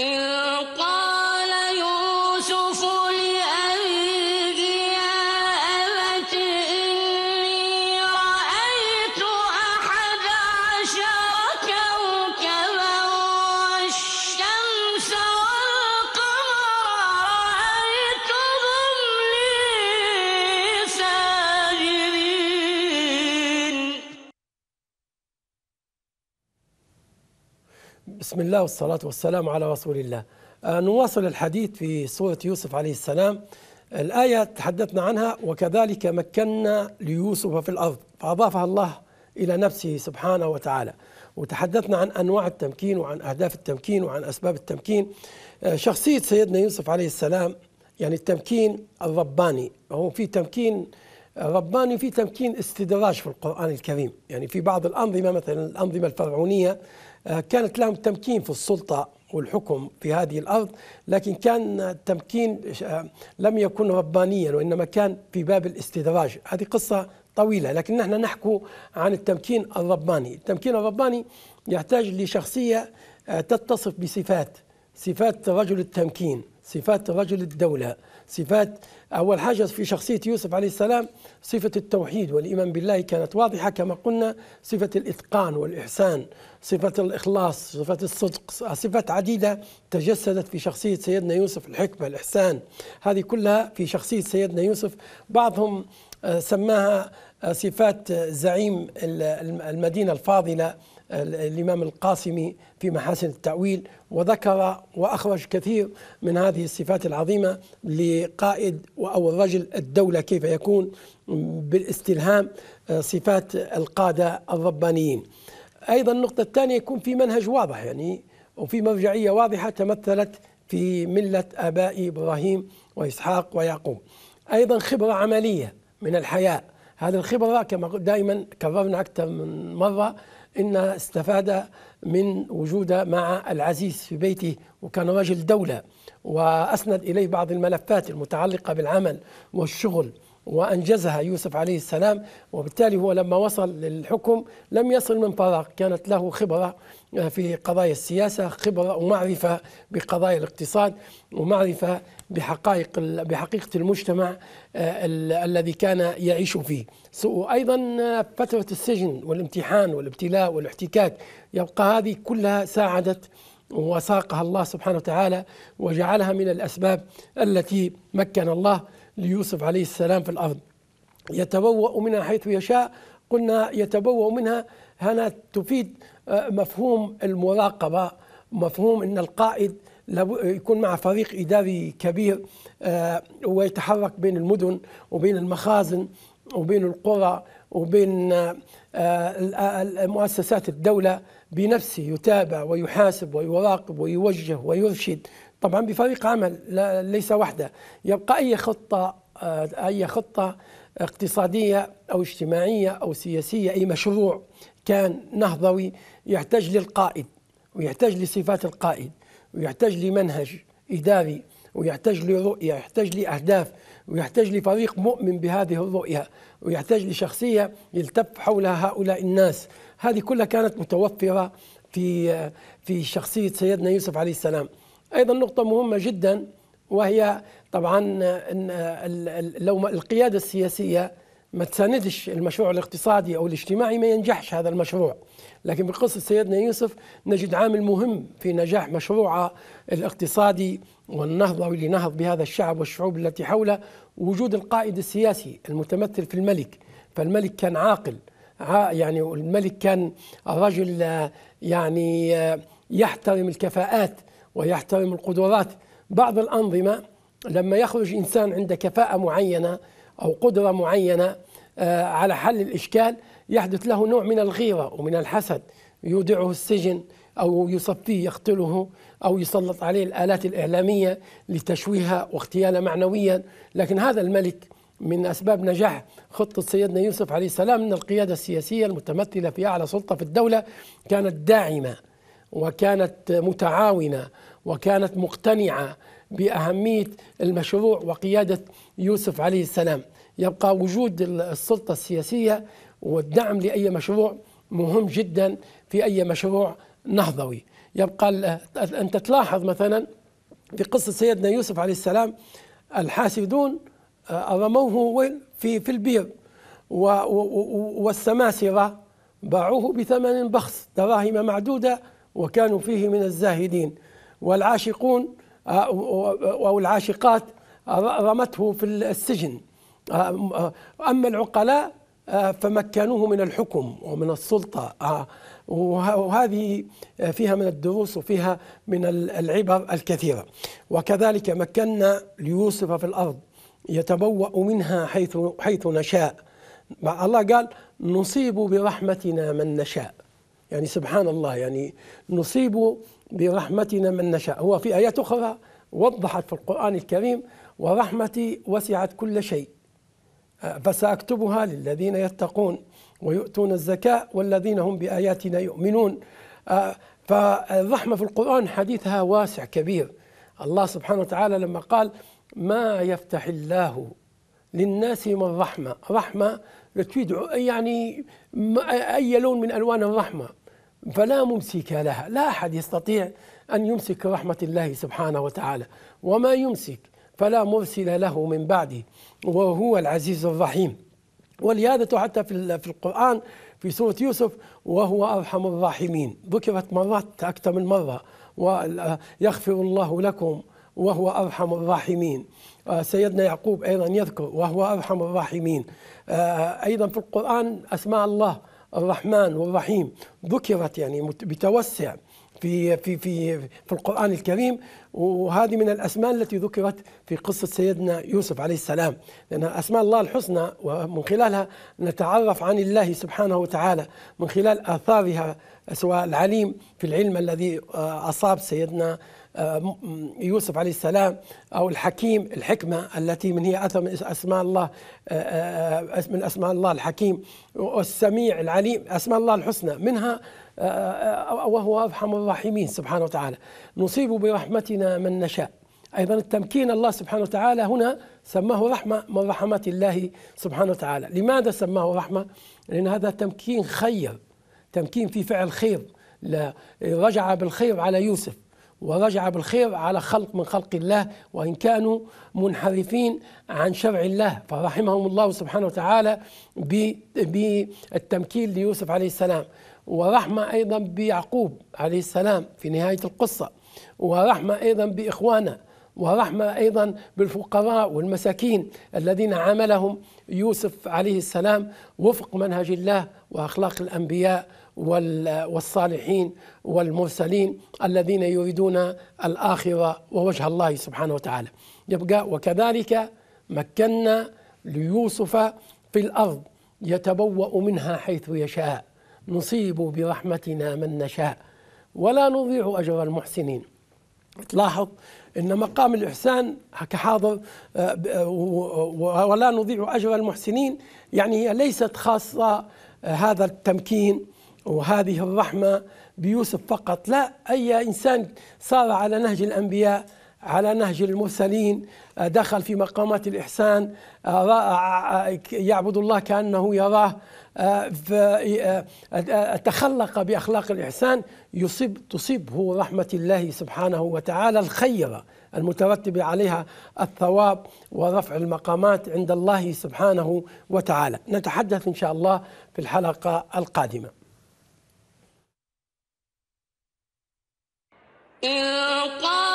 Ooh. بسم الله والصلاة والسلام على رسول الله آه، نواصل الحديث في سورة يوسف عليه السلام الآية تحدثنا عنها وكذلك مكنا ليوسف في الأرض فأضافها الله إلى نفسه سبحانه وتعالى وتحدثنا عن أنواع التمكين وعن أهداف التمكين وعن أسباب التمكين آه، شخصية سيدنا يوسف عليه السلام يعني التمكين الرباني هو في تمكين رباني في تمكين استدراج في القرآن الكريم يعني في بعض الأنظمة مثلا الأنظمة الفرعونية آه، كانت لهم تمكين في السلطة والحكم في هذه الأرض لكن كان التمكين آه، لم يكن ربانيا وإنما كان في باب الاستدراج هذه قصة طويلة لكن نحن نحكو عن التمكين الرباني التمكين الرباني يحتاج لشخصية آه، تتصف بصفات صفات رجل التمكين صفات رجل الدولة صفات أول حاجة في شخصية يوسف عليه السلام صفة التوحيد والإيمان بالله كانت واضحة كما قلنا صفة الإتقان والإحسان صفة الإخلاص صفة الصدق صفات عديدة تجسدت في شخصية سيدنا يوسف الحكمة الإحسان هذه كلها في شخصية سيدنا يوسف بعضهم آه، سماها آه، صفات آه، زعيم المدينة الفاضلة الإمام القاسمي في محاسن التأويل وذكر وأخرج كثير من هذه الصفات العظيمة لقائد أو الرجل الدولة كيف يكون بالاستلهام آه، صفات القادة الربانيين أيضا النقطة الثانية يكون في منهج واضح يعني وفي مرجعية واضحة تمثلت في ملة آباء إبراهيم وإسحاق ويعقوب أيضا خبرة عملية من الحياة هذه الخبرة كما دائما كررنا أكثر من مرة إن استفاد من وجوده مع العزيز في بيته وكان رجل دولة وأسند إليه بعض الملفات المتعلقة بالعمل والشغل وأنجزها يوسف عليه السلام وبالتالي هو لما وصل للحكم لم يصل من فراغ كانت له خبرة في قضايا السياسة خبرة ومعرفة بقضايا الاقتصاد ومعرفة بحقائق بحقيقة المجتمع آه، الذي كان يعيش فيه أيضا آه، فترة السجن والامتحان والابتلاء والاحتكاك يبقى هذه كلها ساعدت وساقها الله سبحانه وتعالى وجعلها من الأسباب التي مكن الله ليوسف عليه السلام في الأرض يتبوأ منها حيث يشاء قلنا يتبوأ منها هنا تفيد آه، مفهوم المراقبة مفهوم أن القائد يكون مع فريق إداري كبير آه، ويتحرك بين المدن وبين المخازن وبين القرى وبين آه، آه، مؤسسات الدولة بنفسه يتابع ويحاسب ويراقب ويوجه ويرشد طبعا بفريق عمل ليس وحده يبقى أي خطة أي خطة اقتصادية أو اجتماعية أو سياسية أي مشروع كان نهضوي يحتاج للقائد ويحتاج لصفات القائد ويحتاج لمنهج إداري ويحتاج لرؤية يحتاج لأهداف ويحتاج لفريق مؤمن بهذه الرؤية ويحتاج لشخصية يلتف حولها هؤلاء الناس هذه كلها كانت متوفرة في في شخصية سيدنا يوسف عليه السلام أيضا نقطة مهمة جدا وهي طبعا لو القيادة السياسية ما تساندش المشروع الاقتصادي او الاجتماعي ما ينجحش هذا المشروع لكن بقصه سيدنا يوسف نجد عامل مهم في نجاح مشروعه الاقتصادي والنهضه واللي نهض بهذا الشعب والشعوب التي حوله وجود القائد السياسي المتمثل في الملك فالملك كان عاقل يعني الملك كان رجل يعني يحترم الكفاءات ويحترم القدرات بعض الانظمه لما يخرج انسان عنده كفاءه معينه أو قدرة معينة آه، على حل الإشكال يحدث له نوع من الغيرة ومن الحسد يودعه السجن أو يصفيه يقتله أو يسلط عليه الآلات الإعلامية لتشويهه واغتياله معنويا لكن هذا الملك من أسباب نجاح خطة سيدنا يوسف عليه السلام أن القيادة السياسية المتمثلة في أعلى سلطة في الدولة كانت داعمة وكانت متعاونة وكانت مقتنعة باهميه المشروع وقياده يوسف عليه السلام يبقى وجود السلطه السياسيه والدعم لاي مشروع مهم جدا في اي مشروع نهضوي يبقى انت تلاحظ مثلا في قصه سيدنا يوسف عليه السلام الحاسدون رموه آه، في في البير والسماسره باعوه بثمن بخس دراهم معدوده وكانوا فيه من الزاهدين والعاشقون آه، أو العاشقات رمته في السجن آه، آه، أما العقلاء فمكنوه من الحكم ومن السلطة وهذه فيها من الدروس وفيها من العبر الكثيرة وكذلك مكنا ليوسف في الأرض يتبوأ منها حيث حيث نشاء الله قال نصيب برحمتنا من نشاء يعني سبحان الله يعني نصيب برحمتنا من نشاء هو في آيات أخرى وضحت في القرآن الكريم ورحمتي وسعت كل شيء فسأكتبها للذين يتقون ويؤتون الزكاة والذين هم بآياتنا يؤمنون آه، فالرحمة في القرآن حديثها واسع كبير الله سبحانه وتعالى لما قال ما يفتح الله للناس من رحمة رحمة تفيد يعني أي لون من ألوان الرحمة فلا ممسك لها لا أحد يستطيع أن يمسك رحمة الله سبحانه وتعالى وما يمسك فلا مرسل له من بعده وهو العزيز الرحيم ولهذا حتى في القرآن في سورة يوسف وهو أرحم الراحمين ذكرت مرات أكثر من مرة ويغفر الله لكم وهو أرحم الراحمين آه، سيدنا يعقوب أيضا يذكر وهو أرحم الراحمين آه، أيضا في القرآن أسماء الله الرحمن والرحيم ذكرت يعني بتوسع في في في في القرآن الكريم وهذه من الأسماء التي ذكرت في قصة سيدنا يوسف عليه السلام لان أسماء الله الحسنى ومن خلالها نتعرف عن الله سبحانه وتعالى من خلال آثارها سواء العليم في العلم الذي آه، أصاب سيدنا آه، يوسف عليه السلام أو الحكيم الحكمة التي من هي أثر من أسماء الله آه، آه، من أسماء الله الحكيم والسميع العليم أسماء الله الحسنى منها وهو أرحم الراحمين سبحانه وتعالى نصيب برحمتنا من نشاء أيضا التمكين الله سبحانه وتعالى هنا سماه رحمة من رحمات الله سبحانه وتعالى لماذا سماه رحمة؟ لأن هذا تمكين خير تمكين في فعل خير رجع بالخير على يوسف ورجع بالخير على خلق من خلق الله وإن كانوا منحرفين عن شرع الله فرحمهم الله سبحانه وتعالى بالتمكين ليوسف عليه السلام ورحمة أيضا بيعقوب عليه السلام في نهاية القصة ورحمة أيضا بإخوانه ورحمة أيضا بالفقراء والمساكين الذين عاملهم يوسف عليه السلام وفق منهج الله وأخلاق الأنبياء والصالحين والمرسلين الذين يريدون الآخرة ووجه الله سبحانه وتعالى يبقى وكذلك مكنا ليوسف في الأرض يتبوأ منها حيث يشاء نصيب برحمتنا من نشاء ولا نضيع أجر المحسنين تلاحظ ان مقام الاحسان كحاضر آه، ولا نضيع اجر المحسنين يعني هي ليست خاصه آه، هذا التمكين وهذه الرحمة بيوسف فقط لا أي إنسان صار على نهج الأنبياء على نهج المرسلين آه، دخل في مقامات الإحسان آه، آه، يعبد الله كأنه يراه تخلق بأخلاق الإحسان يصيب تصيبه رحمة الله سبحانه وتعالى الخيرة المترتب عليها الثواب ورفع المقامات عند الله سبحانه وتعالى نتحدث إن شاء الله في الحلقة القادمة إن قال